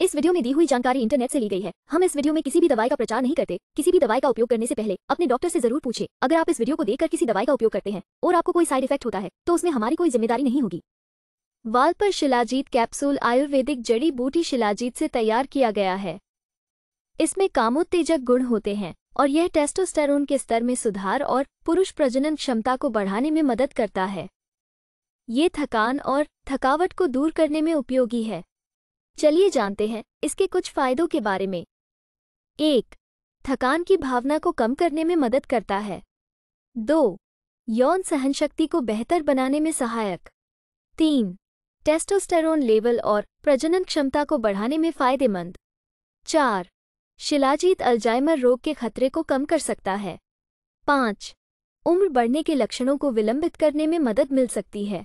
इस वीडियो में दी हुई जानकारी इंटरनेट से ली गई है हम इस वीडियो में किसी भी दवाई का प्रचार नहीं करते किसी भी दवाई का उपयोग करने से पहले अपने डॉक्टर से जरूर पूछे अगर आप इस वीडियो को देखकर किसी दवाई का उपयोग करते हैं और आपको कोई साइड इफेक्ट होता है तो उसमें हमारी कोई जिम्मेदारी नहीं होगी वाल पर शिलाजीत कैप्सूल आयुर्वेदिक जड़ी बूटी शिलाजीत से तैयार किया गया है इसमें कामोत्तेजक गुण होते हैं और यह टेस्टोस्टेरोन के स्तर में सुधार और पुरुष प्रजनन क्षमता को बढ़ाने में मदद करता है ये थकान और थकावट को दूर करने में उपयोगी है चलिए जानते हैं इसके कुछ फायदों के बारे में एक थकान की भावना को कम करने में मदद करता है दो यौन सहनशक्ति को बेहतर बनाने में सहायक तीन टेस्टोस्टेरोन लेवल और प्रजनन क्षमता को बढ़ाने में फायदेमंद चार शिलाजीत अल्जाइमर रोग के खतरे को कम कर सकता है पाँच उम्र बढ़ने के लक्षणों को विलंबित करने में मदद मिल सकती है